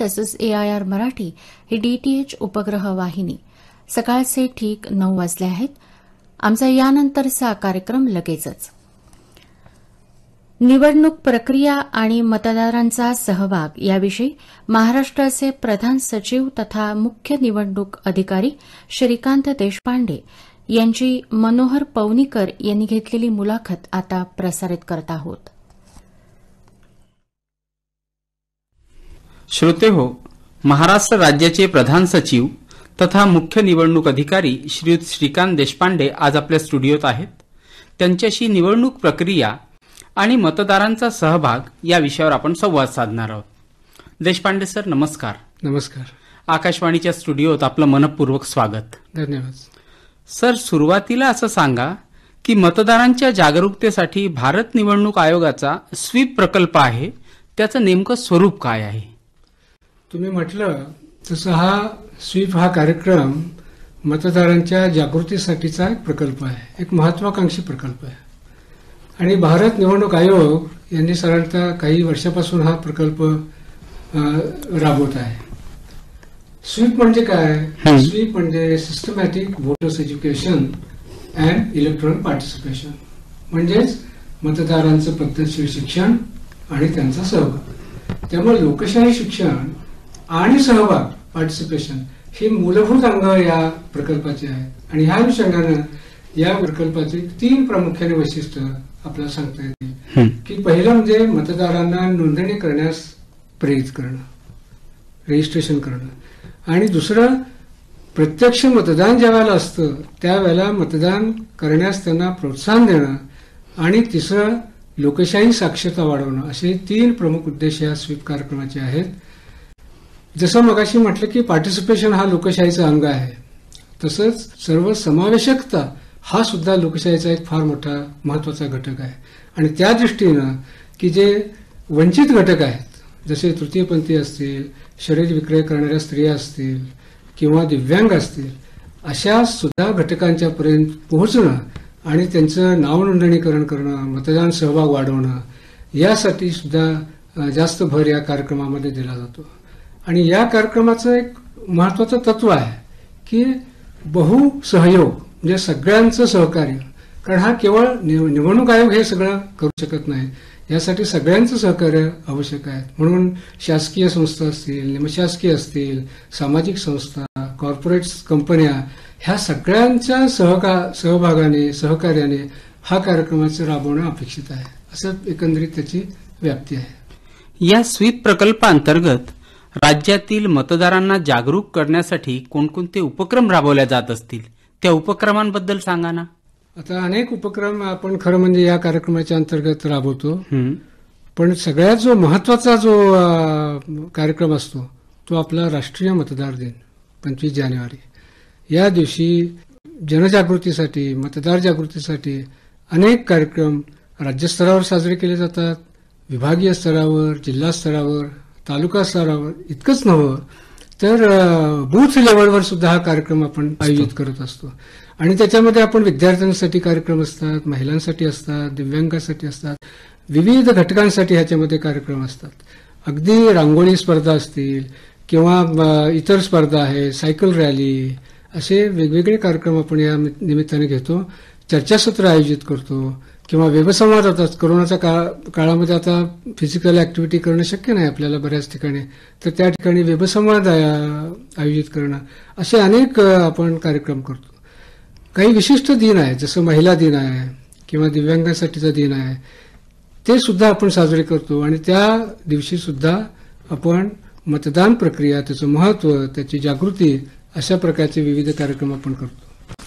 तसंच ए मराठी ही डीटीएच उपग्रह वाहिनी सकाळचे ठीक नऊ वाजले आहेत आमचा यानंतरचा कार्यक्रम लगेचच निवडणूक प्रक्रिया आणि मतदारांचा सहभाग याविषयी महाराष्ट्राचे प्रधान सचिव तथा मुख्य निवडणूक अधिकारी श्रीकांत देशपांडे यांची मनोहर पवनीकर यांनी घेतलेली मुलाखत आता प्रसारित करत आहोत श्रोते हो महाराष्ट्र राज्याचे प्रधान सचिव तथा मुख्य निवडणूक अधिकारी श्रीयुत श्रीकांत देशपांडे आज आपल्या स्टुडिओत आहेत त्यांच्याशी निवडणूक प्रक्रिया आणि मतदारांचा सहभाग या विषयावर आपण संवाद साधणार आहोत देशपांडे सर नमस्कार नमस्कार आकाशवाणीच्या स्टुडिओत आपलं मनपूर्वक स्वागत धन्यवाद सर सुरुवातीला असं सांगा की मतदारांच्या जागरूकतेसाठी भारत निवडणूक आयोगाचा स्वीप प्रकल्प आहे त्याचं नेमकं स्वरूप काय आहे तुम्ही म्हटलं तसं हा स्वीप हा कार्यक्रम मतदारांच्या जागृतीसाठीचा एक प्रकल्प आहे एक महत्वाकांक्षी प्रकल्प आहे आणि भारत निवडणूक आयोग यांनी साधारणतः काही वर्षापासून हा प्रकल्प राबवत आहे स्वीप म्हणजे काय स्वीप म्हणजे systematic voters education and electronic participation म्हणजेच मतदारांचं पद्धतशीर शिक्षण आणि त्यांचा सहभाग त्यामुळे लोकशाही शिक्षण आणि सहभाग पार्टिसिपेशन हे मूलभूत अंग या प्रकल्पाचे आहेत आणि ह्या अनुषंगानं या प्रकल्पाचे तीन प्रामुख्याने वैशिष्ट्य आपल्याला सांगता येतील की पहिलं म्हणजे मतदारांना नोंदणी करण्यास प्रेरित करणं रजिस्ट्रेशन करणं आणि दुसरं प्रत्यक्ष मतदान ज्या वेळेला असतं त्यावेळेला मतदान करण्यास त्यांना प्रोत्साहन देणं आणि तिसरं लोकशाही साक्षरता वाढवणं असे तीन प्रमुख उद्देश या स्वीप कार्यक्रमाचे आहेत जसं मगाशी म्हटलं की पार्टिसिपेशन हा लोकशाहीचा अंग आहे तसंच सर्व समावेशकता हा सुद्धा लोकशाहीचा एक फार मोठा महत्वाचा घटक आहे आणि त्या दृष्टीनं की जे वंचित घटक आहेत जसे तृतीयपंथी असतील शरीर विक्रय करणाऱ्या स्त्रिया असतील किंवा दिव्यांग असतील अशा सुद्धा घटकांच्यापर्यंत पोहोचणं आणि त्यांचं नावनोंदणीकरण करणं मतदान सहभाग वाढवणं यासाठी सुद्धा जास्त भर या कार्यक्रमामध्ये दिला जातो आणि या कार्यक्रमाचं एक महत्वाचं तत्व आहे की बहुसहयोग म्हणजे सगळ्यांचं सहकार्य कारण हा केवळ निवडणूक आयोग हे सगळं करू शकत नाही यासाठी सगळ्यांचं सहकार्य आवश्यक आहे म्हणून शासकीय संस्था असतील निमशासकीय असतील सामाजिक संस्था कॉर्पोरेट कंपन्या ह्या सगळ्यांच्या सहका सहभागाने सहकार्याने हा कार्यक्रमाचं राबवणं अपेक्षित आहे असं एकंदरीत त्याची व्याप्ती आहे या स्वीप प्रकल्पांतर्गत राज्यातील मतदारांना जागरूक करण्यासाठी कोणकोणते उपक्रम राबवल्या जात असतील त्या उपक्रमांबद्दल सांगा ना आता अनेक उपक्रम आपण खरं म्हणजे या कार्यक्रमाच्या अंतर्गत राबवतो पण सगळ्यात जो महत्वाचा जो कार्यक्रम असतो तो आपला राष्ट्रीय मतदार दिन पंचवीस जानेवारी या दिवशी जनजागृतीसाठी मतदार जागृतीसाठी अनेक कार्यक्रम राज्यस्तरावर साजरे केले जातात विभागीय स्तरावर जिल्हा स्तरावर तालुका स्तरावर इतकंच नव्हं तर बूथ लेवलवर सुद्धा हा कार्यक्रम आपण आयोजित करत असतो आणि त्याच्यामध्ये आपण विद्यार्थ्यांसाठी कार्यक्रम असतात महिलांसाठी असतात दिव्यांगासाठी असतात विविध घटकांसाठी ह्याच्यामध्ये कार्यक्रम असतात अगदी रांगोळी स्पर्धा असतील किंवा इतर स्पर्धा आहे सायकल रॅली असे वेगवेगळे कार्यक्रम आपण या निमित्ताने घेतो चर्चासत्र आयोजित करतो किंवा व्यवसंवाद होतात कोरोनाच्या काळा काळामध्ये आता फिजिकल ऍक्टिव्हिटी करणं शक्य नाही आपल्याला बऱ्याच ठिकाणी तर त्या ठिकाणी व्यवसंवाद आयोजित करणं असे अनेक आपण कार्यक्रम करतो काही विशिष्ट दिन आहे जसं महिला दिन आहे किंवा दिव्यांगांसाठीचा दिन आहे ते सुद्धा आपण साजरे करतो आणि त्या दिवशी सुद्धा आपण मतदान प्रक्रिया त्याचं महत्त्व त्याची जागृती अशा प्रकारचे विविध कार्यक्रम आपण करतो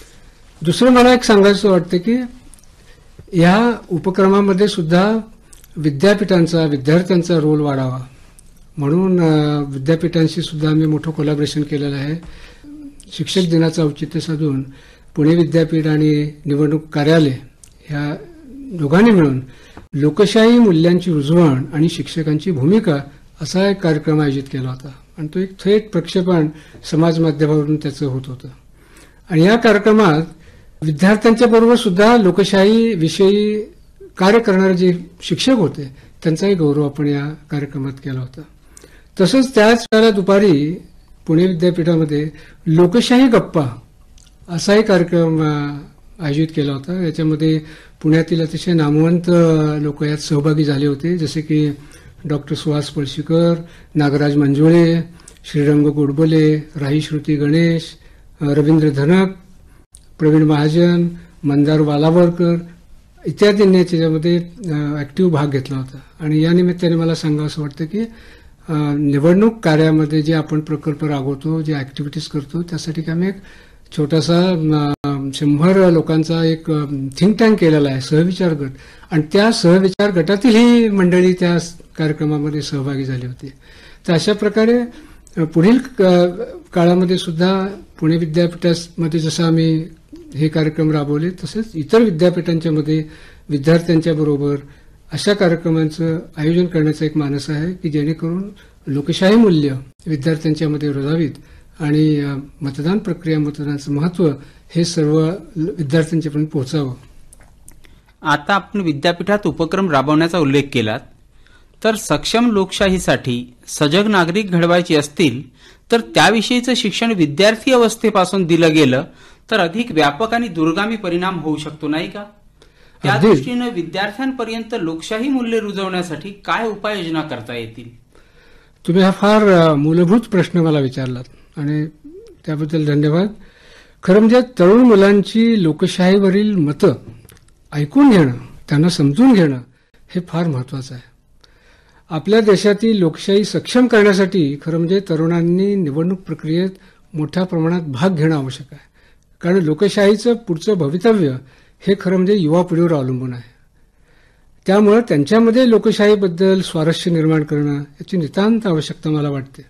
दुसरं मला एक सांगायचं वाटतं की या उपक्रमामध्ये सुद्धा विद्यापीठांचा विद्यार्थ्यांचा रोल वाढावा म्हणून विद्यापीठांशी सुद्धा आम्ही मोठं कोलॅबरेशन केलेलं आहे शिक्षक दिनाचं औचित्य साधून पुणे विद्यापीठ आणि निवडणूक कार्यालय ह्या दोघांनी मिळून लोकशाही मूल्यांची उजवण आणि शिक्षकांची भूमिका असा एक कार्यक्रम आयोजित केला होता आणि तो एक थेट प्रक्षेपण समाज माध्यमावरून त्याचं होत होतं आणि या कार्यक्रमात विद्यार्थ्यांच्या बरोबर सुद्धा लोकशाही विषयी कार्य करणारे जे शिक्षक होते त्यांचाही गौरव आपण या कार्यक्रमात केला होता तसंच त्याच वेळेला दुपारी पुणे विद्यापीठामध्ये लोकशाही गप्पा असाही कार्यक्रम आयोजित केला होता याच्यामध्ये पुण्यातील अतिशय नामवंत लोक यात सहभागी झाले होते जसे की डॉक्टर सुहास पळशीकर नागराज मंजुळे श्रीरंग गोडबोले राही श्रुती गणेश रवींद्र धनक प्रवीण महाजन मंदार वालावरकर इत्यादींनी त्याच्यामध्ये ॲक्टिव्ह भाग घेतला होता आणि या निमित्ताने मला सांगावं असं वाटतं की निवडणूक कार्यामध्ये जे आपण प्रकल्प राबवतो जे ॲक्टिव्हिटीज करतो त्यासाठी आम्ही एक छोटासा शंभर लोकांचा एक थिंक टँक केलेला आहे सहविचार गट आणि त्या सहविचार गटातील ही मंडळी त्या कार्यक्रमामध्ये सहभागी झाली होती तर अशा प्रकारे पुढील काळामध्ये सुद्धा पुणे विद्यापीठामध्ये जसं आम्ही हे कार्यक्रम राबवले तसेच इतर विद्यापीठांच्या मध्ये विद्यार्थ्यांच्या बरोबर अशा कार्यक्रमांचं आयोजन करण्याचा एक मानस आहे की जेणेकरून लोकशाही मूल्य विद्यार्थ्यांच्या मध्ये रुजावीत आणि मतदान प्रक्रिया मतदानाचं महत्व हे सर्व विद्यार्थ्यांच्यापर्यंत पोहोचावं आता आपण विद्यापीठात उपक्रम राबवण्याचा उल्लेख केलात तर सक्षम लोकशाहीसाठी सजग नागरिक घडवायचे असतील तर त्याविषयीचं शिक्षण विद्यार्थी अवस्थेपासून दिलं गेलं तर अधिक व्यापक आणि दुर्गामी परिणाम होऊ शकतो नाही का त्या दृष्टीनं विद्यार्थ्यांपर्यंत लोकशाही मूल्य रुजवण्यासाठी काय उपाययोजना करता येतील तुम्ही हा फार मूलभूत प्रश्न मला विचारलात आणि त्याबद्दल धन्यवाद खरं म्हणजे तरुण मुलांची लोकशाहीवरील मतं ऐकून घेणं त्यांना समजून घेणं हे फार महत्वाचं आहे आपल्या देशातील लोकशाही सक्षम करण्यासाठी खरं म्हणजे तरुणांनी निवडणूक प्रक्रियेत मोठ्या प्रमाणात भाग घेणं आवश्यक आहे कारण लोकशाहीचं पुढचं भवितव्य हे खरं म्हणजे युवा पिढीवर अवलंबून आहे त्यामुळं त्यांच्यामध्ये लोकशाहीबद्दल स्वारस्य निर्माण करणं याची नितांत आवश्यकता मला वाटते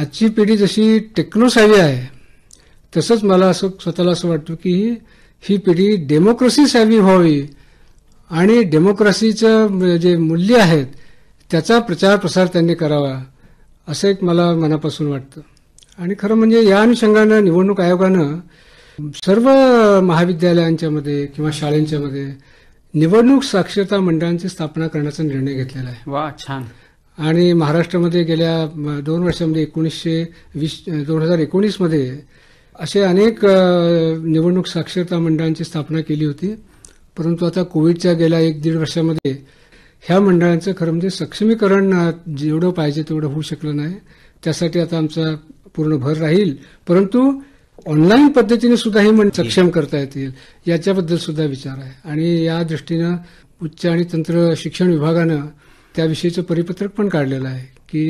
आजची पिढी जशी टेक्नोसावी आहे तसंच मला असं स्वतःला असं वाटतं की ही पिढी डेमोक्रेसी सावी व्हावी आणि डेमोक्रेसीचं जे मूल्य आहेत त्याचा प्रचार प्रसार त्यांनी करावा असं एक मला मनापासून वाटतं आणि खरं म्हणजे या अनुषंगानं निवडणूक आयोगानं सर्व महाविद्यालयांच्यामध्ये किंवा मध्ये निवडणूक साक्षरता मंडळांची स्थापना करण्याचा निर्णय घेतलेला आहे वा छान आणि महाराष्ट्रामध्ये गेल्या दोन वर्षामध्ये एकोणीसशे वीस दोन हजार एकोणीसमध्ये असे अनेक निवडणूक साक्षरता मंडळांची स्थापना केली होती परंतु आता कोविडच्या गेल्या एक दीड वर्षामध्ये ह्या मंडळांचं खरं म्हणजे सक्षमीकरण जेवढं पाहिजे तेवढं होऊ शकलं नाही त्यासाठी आता आमचा पूर्ण भर राहील परंतु ऑनलाईन पद्धतीने सुद्धा हे सक्षम करता येतील याच्याबद्दल सुद्धा विचार आहे आणि या दृष्टीनं उच्च आणि तंत्र शिक्षण विभागानं त्याविषयीचं परिपत्रक पण काढलेलं आहे की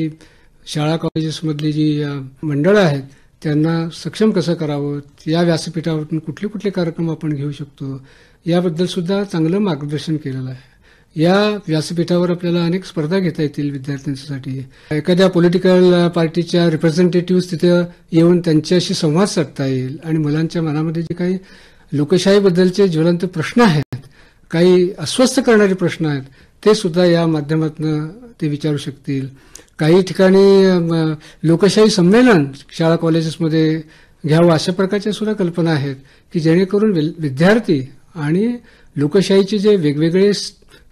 शाळा कॉलेजेसमधली जी मंडळं आहेत त्यांना सक्षम कसं करावं या व्यासपीठावरून कुठले कुठले कार्यक्रम आपण घेऊ शकतो याबद्दल सुद्धा चांगलं मार्गदर्शन केलेलं आहे या व्यासपीठावर आपल्याला अनेक स्पर्धा घेता येतील विद्यार्थ्यांसाठी एखाद्या पॉलिटिकल पार्टीच्या रिप्रेझेंटेटिव्ह तिथे येऊन त्यांच्याशी संवाद साधता येईल आणि मुलांच्या मनामध्ये जे काही लोकशाहीबद्दलचे ज्वलंत प्रश्न आहेत काही अस्वस्थ करणारे प्रश्न आहेत ते सुद्धा या माध्यमातून ते विचारू शकतील काही ठिकाणी लोकशाही संमेलन शाळा कॉलेजेसमध्ये घ्यावं अशा प्रकारच्या सुद्धा कल्पना आहेत की जेणेकरून विद्यार्थी आणि लोकशाहीचे जे वेगवेगळे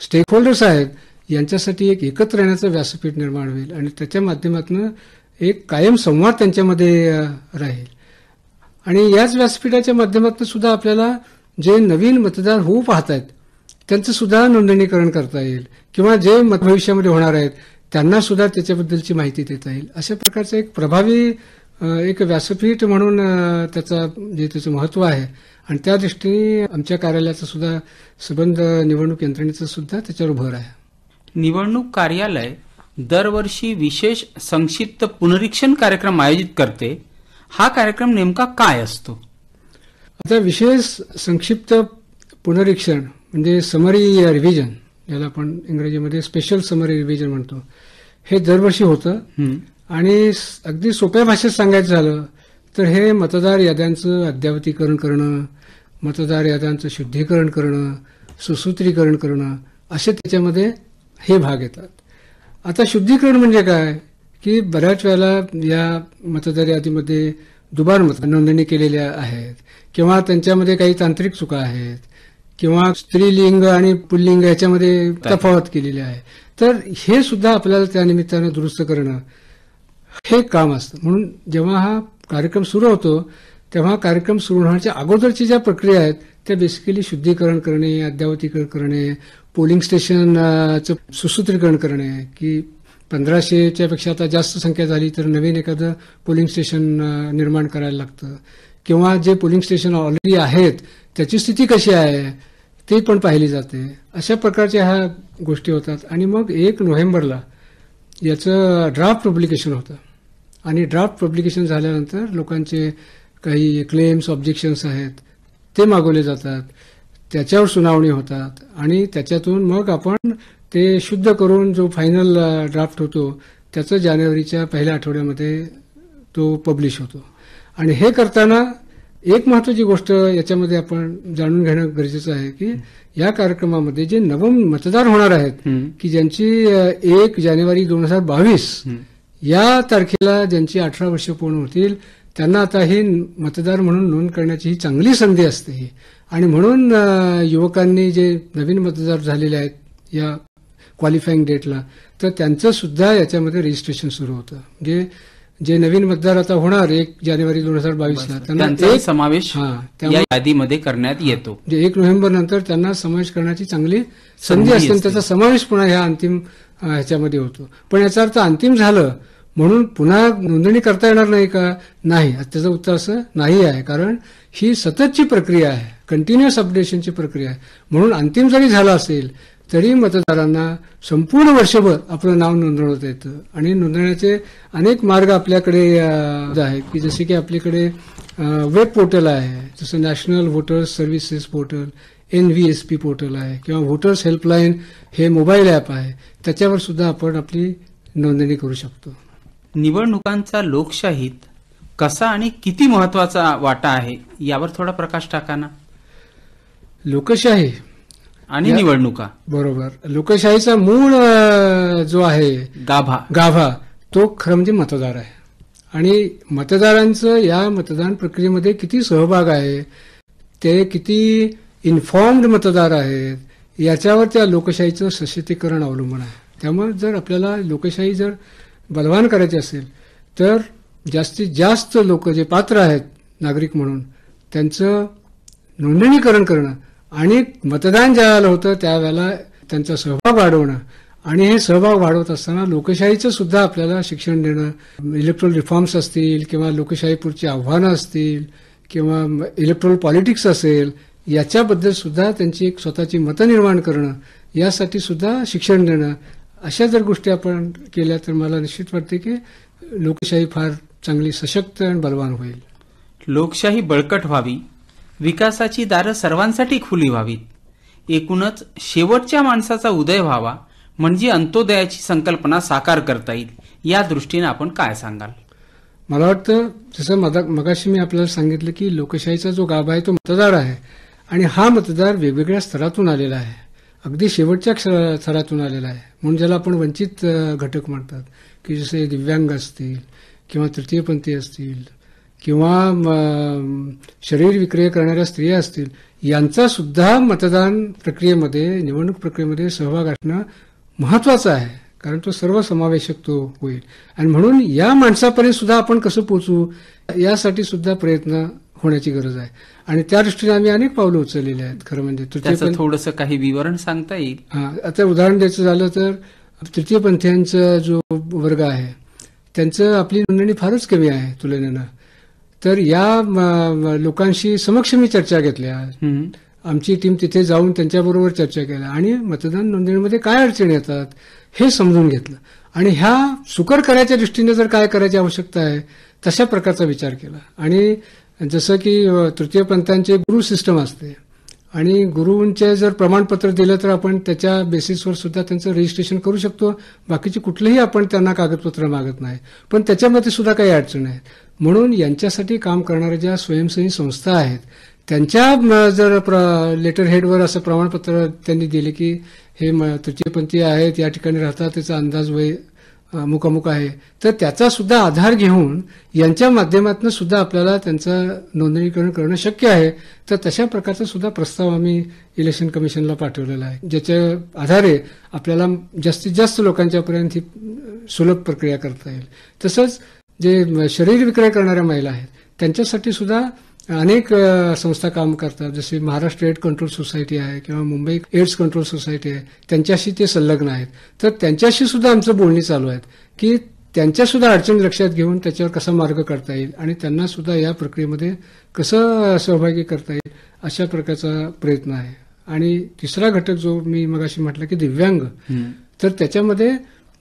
स्टेकहोल्डर्स आहेत यांच्यासाठी एक एकत्र येण्याचं व्यासपीठ निर्माण होईल आणि त्याच्या माध्यमातून एक कायम संवाद त्यांच्यामध्ये राहील आणि याच व्यासपीठाच्या माध्यमातून सुद्धा आपल्याला जे नवीन मतदार होऊ पाहत आहेत त्यांचं सुद्धा नोंदणीकरण करता येईल किंवा जे भविष्यामध्ये होणार आहेत त्यांना सुद्धा त्याच्याबद्दलची माहिती देता येईल अशा प्रकारचं एक प्रभावी एक व्यासपीठ म्हणून त्याचा जे त्याचं महत्व आहे आणि त्या दृष्टीने आमच्या कार्यालयाचा सुद्धा संबंध निवडणूक यंत्रणेचा सुद्धा त्याच्यावर भर आहे निवडणूक कार्यालय दरवर्षी विशेष संक्षिप्त पुनरीक्षण कार्यक्रम आयोजित करते हा कार्यक्रम नेमका काय असतो आता विशेष संक्षिप्त पुनरीक्षण म्हणजे समरी रिव्हिजन ज्याला आपण इंग्रजीमध्ये स्पेशल समरी रिव्हिजन म्हणतो हे दरवर्षी होतं आणि अगदी सोप्या भाषेत सांगायचं झालं तर हे मतदार याद्यांचं अद्यावतीकरण करणं मतदार याद्यांचं शुद्धीकरण करणं सुसूत्रीकरण करणं असे त्याच्यामध्ये हे भाग येतात आता शुद्धीकरण म्हणजे काय की बऱ्याच वेळेला या मतदार यादीमध्ये दुबार मत नोंदणी केलेल्या आहेत किंवा त्यांच्यामध्ये काही तांत्रिक चुका आहेत किंवा स्त्रीलिंग आणि पुल्लिंग याच्यामध्ये तफावत केलेली आहे तर हे सुद्धा आपल्याला त्या दुरुस्त करणं हे काम असतं म्हणून जेव्हा हा कार्यक्रम सुरू होतो तेव्हा कार्यक्रम सुरू होण्याच्या अगोदरच्या ज्या प्रक्रिया आहेत त्या बेसिकली शुद्धीकरण करणे अद्यावतीकरण करणे पोलिंग स्टेशनचं सुसूत्रीकरण करणे की पंधराशेच्या पेक्षा आता जास्त संख्या झाली तर नवीन एखादं पोलिंग स्टेशन निर्माण करायला लागतं किंवा जे पोलिंग स्टेशन ऑलरेडी आहेत त्याची स्थिती कशी आहे ते पण पाहिली जाते अशा प्रकारच्या ह्या गोष्टी होतात आणि मग एक नोव्हेंबरला याचं ड्राफ्ट पब्लिकेशन होतं आणि ड्राफ्ट पब्लिकेशन झाल्यानंतर लोकांचे काही क्लेम्स ऑब्जेक्शन्स आहेत ते मागवले जातात त्याच्यावर सुनावणी होतात आणि त्याच्यातून मग आपण ते शुद्ध करून जो फायनल ड्राफ्ट होतो त्याचं जानेवारीच्या पहिल्या आठवड्यामध्ये तो पब्लिश होतो आणि हे करताना एक महत्वाची गोष्ट याच्यामध्ये आपण जाणून घेणं गरजेचं आहे की या कार्यक्रमामध्ये जे नवम मतदार होणार आहेत की ज्यांची एक जानेवारी दोन हजार बावीस या तारखेला ज्यांची अठरा वर्ष पूर्ण होतील त्यांना आता हे मतदार म्हणून नोंद करण्याची ही चांगली संधी असते आणि म्हणून युवकांनी जे नवीन मतदार झालेले आहेत या क्वालिफाईंग डेटला तर त्यांचं सुद्धा याच्यामध्ये रजिस्ट्रेशन सुरू होतं म्हणजे जे नवीन मतदार आता होणार एक जानेवारी दोन हजार बावीसला त्यांना समावेश यादीमध्ये करण्यात येतो म्हणजे एक नोव्हेंबर नंतर त्यांना समावेश करण्याची चांगली संधी असते त्याचा समावेश पुन्हा ह्या अंतिम ह्याच्यामध्ये होतो पण याचा अर्थ अंतिम झालं म्हणून पुन्हा नोंदणी करता येणार नाही का नाही त्याचं उत्तर असं नाही आहे कारण ही सततची प्रक्रिया आहे कंटिन्युअस अपडेशनची प्रक्रिया आहे म्हणून अंतिम जरी झाला असेल तरी मतदारांना संपूर्ण वर्षभर आपलं नाव नोंदवता येतं आणि नोंदवण्याचे अनेक मार्ग आपल्याकडे आहेत की जसे की आपल्याकडे वेब पोर्टल आहे जसं national voters services portal N V S P portal आहे किंवा व्होटर्स हेल्पलाईन हे मोबाईल ॲप आहे त्याच्यावर सुद्धा आपण आपली नोंदणी करू शकतो निवडणुकांचा लोकशाहीत कसा आणि किती महत्वाचा वाटा आहे यावर थोडा प्रकाश टाका ना लोकशाही आणि निवडणुका बरोबर लोकशाहीचा मूळ जो आहे गाभा गाभा तो खरं म्हणजे मतदार आहे आणि मतदारांचं या मतदान प्रक्रियेमध्ये किती सहभाग आहे ते किती इन्फॉर्म्ड मतदार आहेत याच्यावर त्या लोकशाहीचं सशक्तीकरण अवलंबून आहे त्यामुळे जर आपल्याला लोकशाही जर बलवान करायचे असेल तर जास्तीत जास्त लोक जे पात्र आहेत नागरिक म्हणून त्यांचं नोंदणीकरण करणं आणि मतदान ज्या वेळेला होतं त्यावेळेला त्यांचा सहभाग वाढवणं आणि हे सहभाग वाढवत असताना लोकशाहीचं सुद्धा आपल्याला शिक्षण देणं इलेक्ट्रोल रिफॉर्म्स असतील किंवा लोकशाहीपुढची आव्हानं असतील किंवा इलेक्ट्रल पॉलिटिक्स असेल याच्याबद्दल सुद्धा त्यांची एक स्वतःची मतं निर्माण करणं यासाठी सुद्धा शिक्षण देणं अशा जर गोष्टी आपण केल्या तर मला निश्चित वाटते की लोकशाही फार चांगली सशक्त आणि बलवान होईल लोकशाही बळकट व्हावी विकासाची दारं सर्वांसाठी खुली व्हावीत एकूणच शेवटच्या माणसाचा उदय व्हावा म्हणजे अंत्योदयाची संकल्पना साकार करता येईल या दृष्टीने आपण काय सांगाल मला वाटतं जसं मगाशी मी आपल्याला सांगितलं की लोकशाहीचा जो गाभा आहे तो मतदार आहे आणि हा मतदार वेगवेगळ्या स्तरातून आलेला आहे अगदी शेवटच्या क्ष थरातून आलेला आहे म्हणून ज्याला आपण वंचित घटक म्हणतात की जसे दिव्यांग असतील किंवा तृतीयपंथी असतील किंवा शरीर विक्रय करणाऱ्या स्त्रिया असतील यांचा सुद्धा मतदान प्रक्रियेमध्ये निवडणूक प्रक्रियेमध्ये सहभाग असणं महत्वाचं आहे कारण तो सर्व समावेशक तो होईल आणि म्हणून या माणसापर्यंत सुद्धा आपण कसं पोचू यासाठी सुद्धा प्रयत्न होण्याची गरज आहे आणि त्या दृष्टीने आम्ही अनेक पावलं उचललेली आहेत खरं म्हणजे तृतीय थोडंसं काही विवरण सांगता येईल आता उदाहरण द्यायचं झालं तर तृतीय पंथीयांचा जो वर्ग आहे त्यांचं आपली नोंदणी फारच कमी आहे तुलनेनं तर या लोकांशी समक्ष मी चर्चा घेतल्या आमची टीम तिथे जाऊन त्यांच्याबरोबर चर्चा केल्या आणि मतदान नोंदणीमध्ये काय अडचणी येतात हे समजून घेतलं आणि ह्या सुकर करायच्या दृष्टीने जर काय करायची आवश्यकता आहे तशा प्रकारचा विचार केला आणि जसं की तृतीय पंथांचे गुरु सिस्टम असते आणि गुरुंचे जर प्रमाणपत्र दिलं तर आपण त्याच्या बेसिसवर सुद्धा त्यांचं रजिस्ट्रेशन करू शकतो बाकीचे कुठलेही आपण त्यांना कागदपत्र मागत नाही पण त्याच्यामध्ये सुद्धा काही अडचण आहेत म्हणून यांच्यासाठी काम करणाऱ्या ज्या स्वयंसेवी संस्था आहेत त्यांच्या जर लेटर हेडवर असं प्रमाणपत्र त्यांनी दिले की हे तृतीयपंथी आहेत या ठिकाणी राहतात त्याचा अंदाज वय मुकामुक आहे तर त्याचा सुद्धा आधार घेऊन यांच्या माध्यमातून सुद्धा आपल्याला त्यांचं नोंदणीकरण करणं शक्य आहे तर तशा प्रकारचा सुद्धा प्रस्ताव आम्ही इलेक्शन कमिशनला पाठवलेला आहे ज्याच्या आधारे आपल्याला जास्तीत जास्त लोकांच्यापर्यंत ही सुलभ प्रक्रिया करता येईल तसंच जे शरीर विक्रय करणाऱ्या महिला आहेत त्यांच्यासाठी सुद्धा अनेक संस्था काम करतात जसे महाराष्ट्र एड कंट्रोल सोसायटी आहे किंवा मुंबई एड्स कंट्रोल सोसायटी आहे त्यांच्याशी ते संलग्न आहेत तर त्यांच्याशी सुद्धा आमचं बोलणी चालू आहेत की त्यांच्या सुद्धा अडचणी लक्षात घेऊन त्याच्यावर कसा मार्ग करता येईल आणि त्यांना सुद्धा या प्रक्रियेमध्ये कसं सहभागी करता येईल अशा प्रकारचा प्रयत्न आहे आणि तिसरा घटक जो मी मग अशी म्हटलं की दिव्यांग तर त्याच्यामध्ये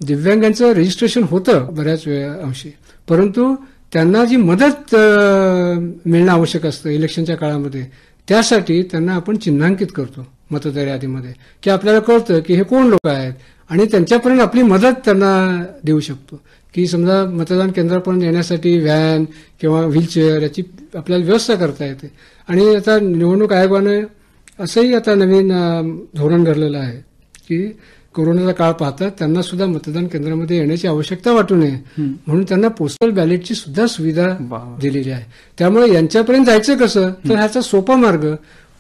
दिव्यांगांचं रजिस्ट्रेशन होतं बऱ्याच वेळा अंशी परंतु त्यांना जी मदत मिळणं आवश्यक असतं इलेक्शनच्या काळामध्ये त्यासाठी त्यांना आपण चिन्हांकित करतो मतदार यादीमध्ये की आपल्याला कळतं की हे कोण लोक आहेत आणि त्यांच्यापर्यंत आपली मदत त्यांना देऊ शकतो की समजा मतदान केंद्रापर्यंत येण्यासाठी व्हॅन किंवा व्हीलचेअर याची आपल्याला व्यवस्था करता येते आणि आता निवडणूक आयोगाने असंही आता नवीन धोरण घडलेलं आहे की कोरोनाचा काळ पाहता त्यांना सुद्धा मतदान केंद्रामध्ये येण्याची आवश्यकता वाटू नये म्हणून त्यांना पोस्टल बॅलेटची सुद्धा सुविधा दिलेली आहे त्यामुळे यांच्यापर्यंत जायचं कसं तर ह्याचा सोपा मार्ग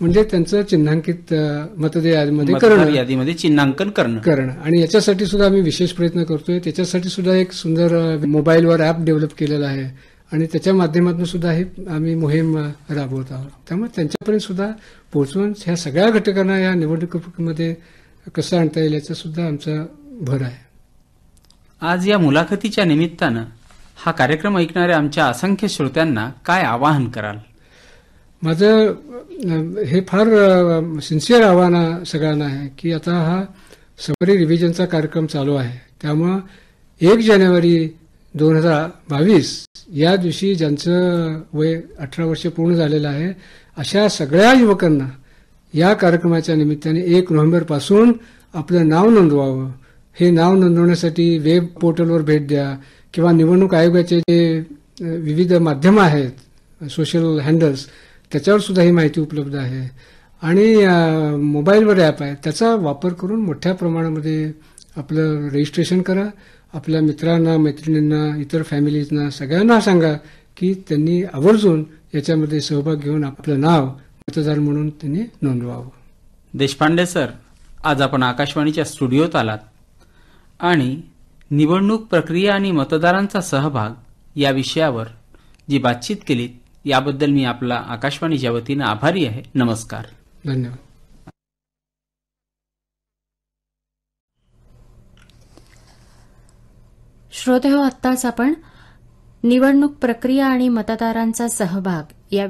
म्हणजे त्यांचं चिन्हांकित मतदे यादीमध्ये करणं यादीमध्ये चिन्हांकन करणं करणं आणि याच्यासाठी सुद्धा आम्ही विशेष प्रयत्न करतोय त्याच्यासाठी सुद्धा एक सुंदर मोबाईलवर ऍप डेव्हलप केलेला आहे आणि त्याच्या माध्यमातून सुद्धा हे आम्ही मोहीम राबवत आहोत त्यामुळे त्यांच्यापर्यंत सुद्धा पोहोचवून ह्या सगळ्या घटकांना या निवडणुकीमध्ये कसं आणता येईल सुद्धा आमचा भर आहे आज या मुलाखतीच्या निमित्तानं हा कार्यक्रम ऐकणाऱ्या आमच्या असंख्य श्रोत्यांना काय आवाहन कराल माझं हे फार सिन्सिअर आव्हान सगळ्यांना आहे की आता हा समरी रिव्हिजनचा कार्यक्रम चालू आहे त्यामुळं एक जानेवारी दोन हजार बावीस या दिवशी ज्यांचं वय अठरा वर्ष पूर्ण झालेलं आहे अशा सगळ्या युवकांना या कार्यक्रमाच्या निमित्ताने एक नोव्हेंबरपासून आपलं नाव नोंदवावं हे नाव नोंदवण्यासाठी वेब पोर्टलवर भेट द्या किंवा निवडणूक आयोगाचे जे विविध माध्यम आहेत सोशल हँडल्स त्याच्यावर सुद्धा ही माहिती उपलब्ध आहे आणि मोबाईलवर ॲप आहे त्याचा वापर करून मोठ्या प्रमाणामध्ये आपलं रजिस्ट्रेशन करा आपल्या मित्रांना मैत्रिणींना इतर फॅमिलीजना सगळ्यांना सांगा की त्यांनी आवर्जून याच्यामध्ये सहभाग घेऊन आपलं नाव मतदार म्हणून त्यांनी नोंदवावं देशपांडे सर आज आपण आकाशवाणीच्या स्टुडिओत आलात आणि निवडणूक प्रक्रिया आणि मतदारांचा सहभाग या विषयावर जी बातचीत केली याबद्दल मी आपला आकाशवाणीच्या वतीनं आभारी आहे नमस्कार धन्यवाद श्रोते हो आत्ताच आपण निवडणूक प्रक्रिया आणि मतदारांचा सहभाग या